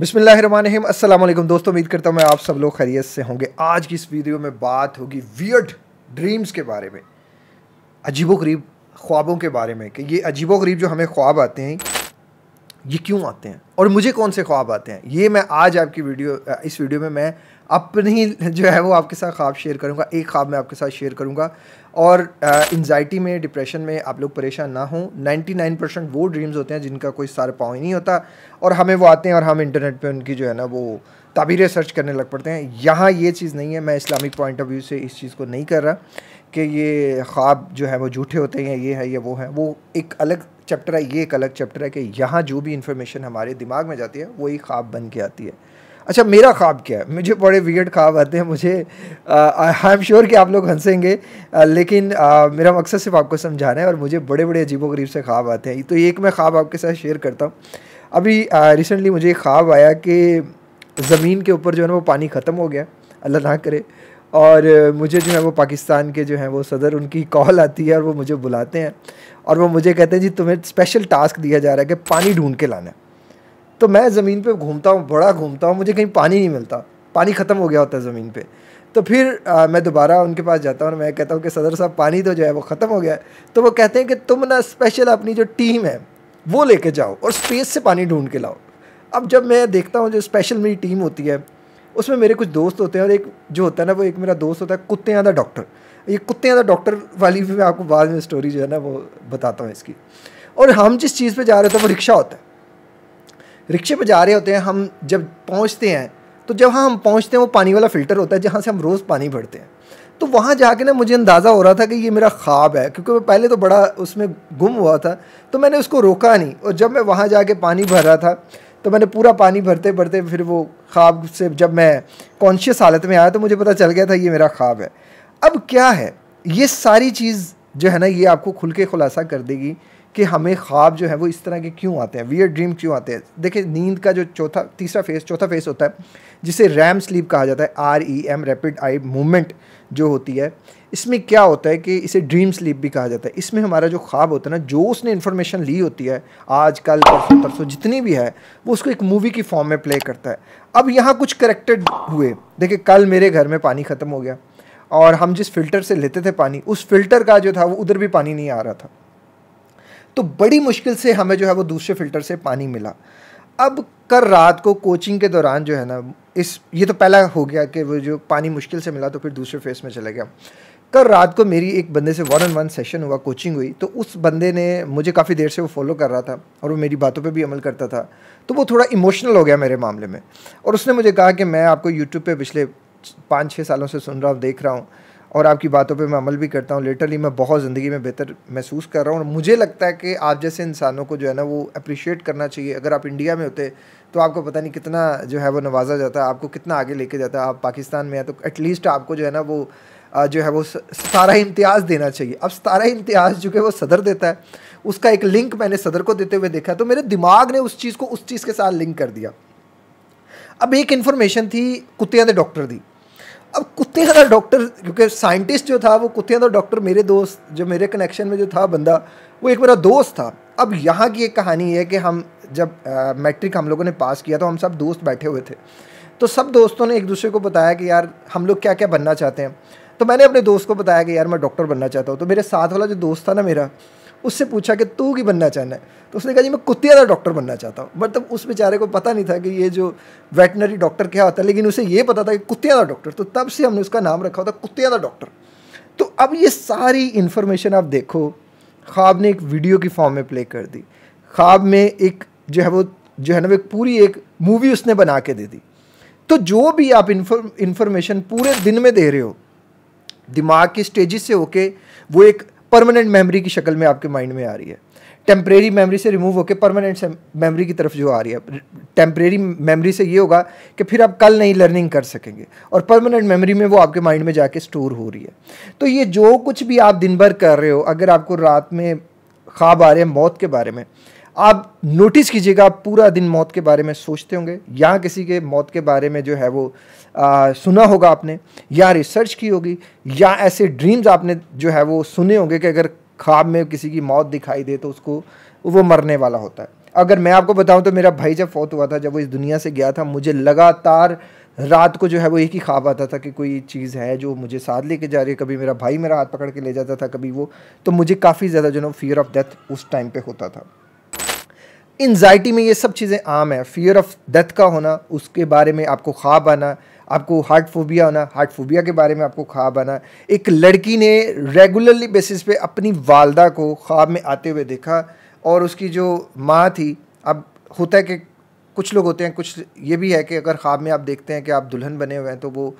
बिसमीम दोस्तों उम्मीद करता हूँ मैं आप सब लोग खैरियत से होंगे आज की इस वीडियो में बात होगी वियर्ड ड्रीम्स के बारे में अजीबो गरीब ख्वाबों के बारे में कि ये अजीबो गरीब जो हमें ख्वाब आते हैं ये क्यों आते हैं और मुझे कौन से ख्वाब आते हैं ये मैं आज आपकी वीडियो इस वीडियो में मैं अपनी जो है वो आपके साथ ख्वाब शेयर करूँगा एक ख्वाब मैं आपके साथ शेयर करूँगा और एनजाइटी में डिप्रेशन में आप लोग परेशान ना हों 99 परसेंट वो ड्रीम्स होते हैं जिनका कोई सार पाँव ही नहीं होता और हमें वो आते हैं और हम इंटरनेट पर उनकी जो है ना वो तबीरें सर्च करने लग पड़ते हैं यहाँ ये चीज़ नहीं है मैं इस्लामिक पॉइंट ऑफ व्यू से इस चीज़ को नहीं कर रहा कि ये ख्वाब जो है वो झूठे होते हैं ये है ये वो है वो एक अलग चैप्टर है ये एक अलग चैप्टर है कि यहाँ जो भी इन्फॉर्मेशन हमारे दिमाग में जाती है वही ख्वाब बन के आती है अच्छा मेरा ख्वाब क्या है मुझे बड़े वियर्ड ख्वाब आते हैं मुझे आई एम श्योर कि आप लोग हंसेंगे लेकिन आ, मेरा मकसद सिर्फ आपको समझाना है और मुझे बड़े बड़े अजीबो गरीब से ख्वाब आते हैं तो एक मैं ख्वाब आपके साथ शेयर करता हूँ अभी रिसेंटली मुझे ख्वाब आया कि ज़मीन के ऊपर जो है ना वो पानी ख़त्म हो गया अल्लाह ना करे और मुझे जो है वो पाकिस्तान के जो है वो सदर उनकी कॉल आती है और वो मुझे बुलाते हैं और वो मुझे कहते हैं जी तुम्हें स्पेशल टास्क दिया जा रहा है कि पानी ढूंढ के लाना तो मैं ज़मीन पे घूमता हूँ बड़ा घूमता हूँ मुझे कहीं पानी नहीं मिलता पानी ख़त्म हो गया होता है ज़मीन पे तो फिर आ, मैं दोबारा उनके पास जाता हूँ और मैं कहता हूँ कि सदर साहब पानी तो जो है वो ख़त्म हो गया तो वो कहते हैं कि तुम ना स्पेशल अपनी जो टीम है वो लेके जाओ और स्पेस से पानी ढूंढ के लाओ अब जब मैं देखता हूँ जो स्पेशल मेरी टीम होती है उसमें मेरे कुछ दोस्त होते हैं और एक जो होता है ना वो एक मेरा दोस्त होता है कुत्ते आधा डॉक्टर ये कुत्ते आधा डॉक्टर वाली भी मैं आपको बाद में स्टोरी जो है ना वो बताता हूँ इसकी और हम जिस चीज़ पे जा रहे होते हैं वो रिक्शा होता है रिक्शे पे जा रहे होते हैं हम जब पहुँचते हैं तो जब हाँ हम पहुँचते हैं वो पानी वाला फ़िल्टर होता है जहाँ से हम रोज़ पानी भरते हैं तो वहाँ जाके ना मुझे अंदाज़ा हो रहा था कि ये मेरा ख्वाब है क्योंकि मैं पहले तो बड़ा उसमें गुम हुआ था तो मैंने उसको रोका नहीं और जब मैं वहाँ जाके पानी भर रहा था तो मैंने पूरा पानी भरते भरते फिर वो ख्वाब से जब मैं कॉन्शियस हालत में आया तो मुझे पता चल गया था ये मेरा ख्वाब है अब क्या है ये सारी चीज़ जो है ना ये आपको खुल के खुलासा कर देगी कि हमें ख्वाब जो है वो इस तरह के क्यों आते हैं वियर ड्रीम क्यों आते हैं देखिए नींद का जो चौथा तीसरा फेज़ चौथा फेज़ होता है जिसे रैम स्लीप कहा जाता है R E M rapid eye movement जो होती है इसमें क्या होता है कि इसे ड्रीम स्लीप भी कहा जाता है इसमें हमारा जो ख्वाब होता है ना जो उसने इन्फॉर्मेशन ली होती है आज कल परसों परसों जितनी भी है वो उसको एक मूवी की फॉर्म में प्ले करता है अब यहाँ कुछ करेक्टेड हुए देखिए कल मेरे घर में पानी ख़त्म हो गया और हम जिस फ़िल्टर से लेते थे पानी उस फ़िल्टर का जो था वो उधर भी पानी नहीं आ रहा था तो बड़ी मुश्किल से हमें जो है वो दूसरे फिल्टर से पानी मिला अब कर रात को कोचिंग के दौरान जो है ना इस ये तो पहला हो गया कि वो जो पानी मुश्किल से मिला तो फिर दूसरे फेस में चला गया कल रात को मेरी एक बंदे से वन ऑन वन सेशन हुआ कोचिंग हुई तो उस बंदे ने मुझे काफ़ी देर से वो फॉलो कर रहा था और वो मेरी बातों पे भी अमल करता था तो वो थोड़ा इमोशनल हो गया मेरे मामले में और उसने मुझे कहा कि मैं आपको यूट्यूब पे पिछले पाँच छः सालों से सुन रहा हूँ देख रहा हूँ और आपकी बातों पे मैं अमल भी करता हूँ लिटरली मैं बहुत ज़िंदगी में बेहतर महसूस कर रहा हूँ और मुझे लगता है कि आप जैसे इंसानों को जो है ना वो अप्रिशिएट करना चाहिए अगर आप इंडिया में होते तो आपको पता नहीं कितना जो है वो नवाजा जाता है आपको कितना आगे लेके जाता आप पाकिस्तान में हैं तो एटलीस्ट आपको जो है ना वो जो है वो सतारा इम्तियाज़ देना चाहिए अब सतारा इम्तियाज़ जो कि वो सदर देता है उसका एक लिंक मैंने सदर को देते हुए देखा तो मेरे दिमाग ने उस चीज़ को उस चीज़ के साथ लिंक कर दिया अब एक इन्फॉर्मेशन थी कुत्तिया के डॉक्टर दी अब कुत्ते का डॉक्टर तो क्योंकि साइंटिस्ट जो था वो कुत्ते का डॉक्टर मेरे दोस्त जो मेरे कनेक्शन में जो था बंदा वो एक मेरा दोस्त था अब यहाँ की एक कहानी है कि हम जब मैट्रिक हम लोगों ने पास किया तो हम सब दोस्त बैठे हुए थे तो सब दोस्तों ने एक दूसरे को बताया कि यार हम लोग क्या क्या बनना चाहते हैं तो मैंने अपने दोस्त को बताया कि यार मैं डॉक्टर बनना चाहता हूँ तो मेरे साथ वाला जो दोस्त था ना मेरा उससे पूछा कि तू की बनना चाहना है तो उसने कहा जी मैं कुत्तिया का डॉक्टर बनना चाहता हूँ मतलब उस बेचारे को पता नहीं था कि ये जो वेटनरी डॉक्टर क्या होता है लेकिन उसे ये पता था कि कुत्तिया का डॉक्टर तो तब से हमने उसका नाम रखा होता कुत्तिया का डॉक्टर तो अब ये सारी इन्फॉर्मेशन आप देखो ख्वाब ने एक वीडियो की फॉर्म में प्ले कर दी ख्वाब में एक जो है वो जो है ना एक पूरी एक मूवी उसने बना के दे दी तो जो भी आप इन्फॉर्मेशन पूरे दिन में दे रहे हो दिमाग के स्टेजिस से होके वो एक परमानेंट मेमोरी की शक्ल में आपके माइंड में आ रही है टेम्प्रेरी मेमोरी से रिमूव होकर परमानेंट मेमोरी की तरफ जो आ रही है टेम्प्रेरी मेमोरी से ये होगा कि फिर आप कल नहीं लर्निंग कर सकेंगे और परमानेंट मेमोरी में वो आपके माइंड में जाके स्टोर हो रही है तो ये जो कुछ भी आप दिन भर कर रहे हो अगर आपको रात में ख्वाब आ रहे हैं मौत के बारे में आप नोटिस कीजिएगा आप पूरा दिन मौत के बारे में सोचते होंगे या किसी के मौत के बारे में जो है वो आ, सुना होगा आपने या रिसर्च की होगी या ऐसे ड्रीम्स आपने जो है वो सुने होंगे कि अगर ख्वाब में किसी की मौत दिखाई दे तो उसको वो मरने वाला होता है अगर मैं आपको बताऊं तो मेरा भाई जब फौत हुआ था जब वो इस दुनिया से गया था मुझे लगातार रात को जो है वो एक ही ख्वाब आता था कि कोई चीज़ है जो मुझे साथ लेके जा रही है कभी मेरा भाई मेरा हाथ पकड़ के ले जाता था कभी वो तो मुझे काफ़ी ज़्यादा जो ना फियर ऑफ डेथ उस टाइम पे होता था इन्जाइटी में ये सब चीज़ें आम है फियर ऑफ डेथ का होना उसके बारे में आपको ख्वाब आना आपको हार्ट फोबिया होना हार्ट फोबिया के बारे में आपको ख्वाब आना एक लड़की ने रेगुलरली बेसिस पे अपनी वालदा को ख्वाब में आते हुए देखा और उसकी जो माँ थी अब होता है कि कुछ लोग होते हैं कुछ ये भी है कि अगर ख्वाब में आप देखते हैं कि आप दुल्हन बने हुए हैं तो वो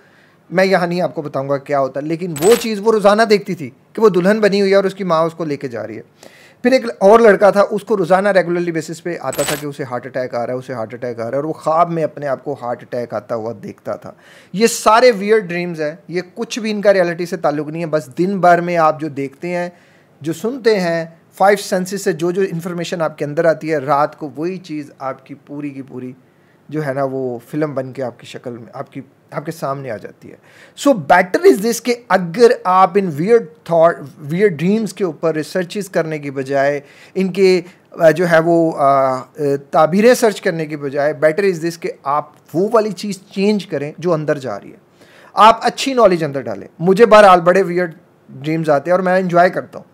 मैं यहाँ नहीं आपको बताऊँगा क्या होता लेकिन वो चीज़ वो रोज़ाना देखती थी कि वो दुल्हन बनी हुई है और उसकी माँ उसको लेके जा रही है फिर एक और लड़का था उसको रोज़ाना रेगुलरली बेसिस पे आता था कि उसे हार्ट अटैक आ रहा है उसे हार्ट अटैक आ रहा है और वो ख्वाब में अपने आप को हार्ट अटैक आता हुआ देखता था ये सारे वियर ड्रीम्स हैं ये कुछ भी इनका रियलिटी से ताल्लुक नहीं है बस दिन भर में आप जो देखते हैं जो सुनते हैं फाइव सेंसेस से जो जो इन्फॉर्मेशन आपके अंदर आती है रात को वही चीज़ आपकी पूरी की पूरी जो है ना वो फिल्म बन के आपकी शक्ल में आपकी आपके सामने आ जाती है सो बेटर इज़ दिस कि अगर आप इन वियर थाट वियर ड्रीम्स के ऊपर रिसर्चेस करने की बजाय इनके जो है वो ताबीरें सर्च करने के बजाय बेटर इज़ दिस कि आप वो वाली चीज़ चेंज करें जो अंदर जा रही है आप अच्छी नॉलेज अंदर डालें मुझे बहरहाल बड़े वियर्ड ड्रीम्स आते हैं और मैं इन्जॉय करता हूँ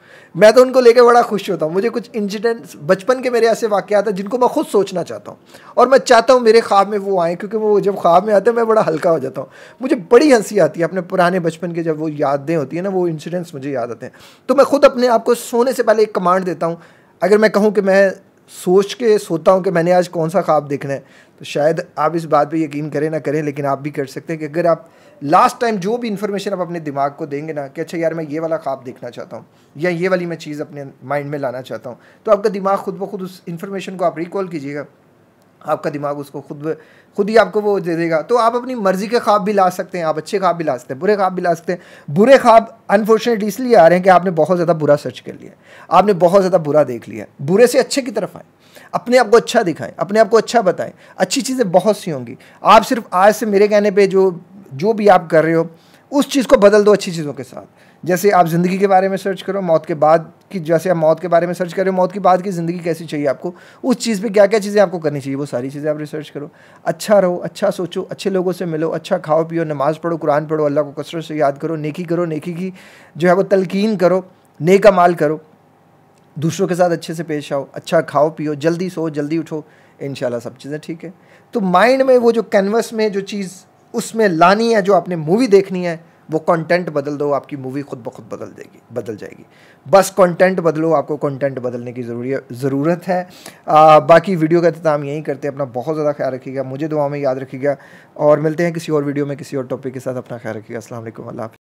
मैं तो उनको लेके बड़ा खुश होता हूँ मुझे कुछ इंसिडेंट्स बचपन के मेरे ऐसे वाक्य आते हैं जिनको मैं खुद सोचना चाहता हूँ और मैं चाहता हूँ मेरे ख्वाब में वो आए क्योंकि वो जब ख्वाब में आते हैं मैं बड़ा हल्का हो जाता हूँ मुझे बड़ी हंसी आती है अपने पुराने बचपन के जब वो यादें होती हैं ना वो इंसिडेंट्स मुझे याद आते हैं तो मैं खुद अपने आप को सोने से पहले एक कमांड देता हूँ अगर मैं कहूँ कि मैं सोच के सोता हूँ कि मैंने आज कौन सा ख्वाब देखना है तो शायद आप इस बात पर यकीन करें ना करें लेकिन आप भी कर सकते हैं कि अगर आप लास्ट टाइम जो भी इन्फॉर्मेशन आप अपने दिमाग को देंगे ना कि अच्छा यार मैं ये वाला ख्वाब देखना चाहता हूँ या ये वाली मैं चीज़ अपने माइंड में लाना चाहता हूँ तो आपका दिमाग खुद ब खुद उस इन्फॉर्मेशन को आप रिकॉल कीजिएगा आपका दिमाग उसको खुद खुद ही आपको वो दे देगा तो आप अपनी मर्ज़ी के ख्वाब भी ला सकते हैं आप अच्छे ख्वाब भी ला सकते हैं बुरे ख्वाब भी ला सकते हैं बुरे ख्वाब अनफॉर्चुनेटली इसलिए आ रहे हैं कि आपने बहुत ज़्यादा बुरा सर्च कर लिया आपने बहुत ज़्यादा बुरा देख लिया बुरे से अच्छे की तरफ आए अपने आप को अच्छा दिखाएं अपने आप को अच्छा बताएं अच्छी चीज़ें बहुत सी होंगी आप सिर्फ आज से मेरे कहने पर जो जो भी आप कर रहे हो उस चीज़ को बदल दो अच्छी चीज़ों के साथ जैसे आप ज़िंदगी के बारे में सर्च करो मौत के बाद की जैसे आप मौत के बारे में सर्च करो मौत के बाद की ज़िंदगी कैसी चाहिए आपको उस चीज़ पे क्या क्या चीज़ें आपको करनी चाहिए वो सारी चीज़ें आप रिसर्च करो अच्छा रहो अच्छा सोचो अच्छे लोगों से मिलो अच्छा खाओ पियो नमाज़ पढ़ो कुरान पढ़ो अल्लाह को कसरत से याद करो नेकी करो नेकी की जो है वो तलकिन करो नेक अमाल करो दूसरों के साथ अच्छे से पेश आओ अच्छा खाओ पियो जल्दी सो जल्दी उठो इन सब चीज़ें ठीक है तो माइंड में वो जो कैनवस में जो चीज़ उसमें लानी है जो आपने मूवी देखनी है वो कंटेंट बदल दो आपकी मूवी खुद ब खुद बदल देगी बदल जाएगी बस कंटेंट बदलो आपको कंटेंट बदलने की ज़रूरी ज़रूरत है आ, बाकी वीडियो का अख्ताम यहीं करते हैं अपना बहुत ज़्यादा ख्याल रखिएगा मुझे दुआ में याद रखिएगा और मिलते हैं किसी और वीडियो में किसी और टॉपिक के साथ अपना ख्याल रखिएगा असल अल्लाह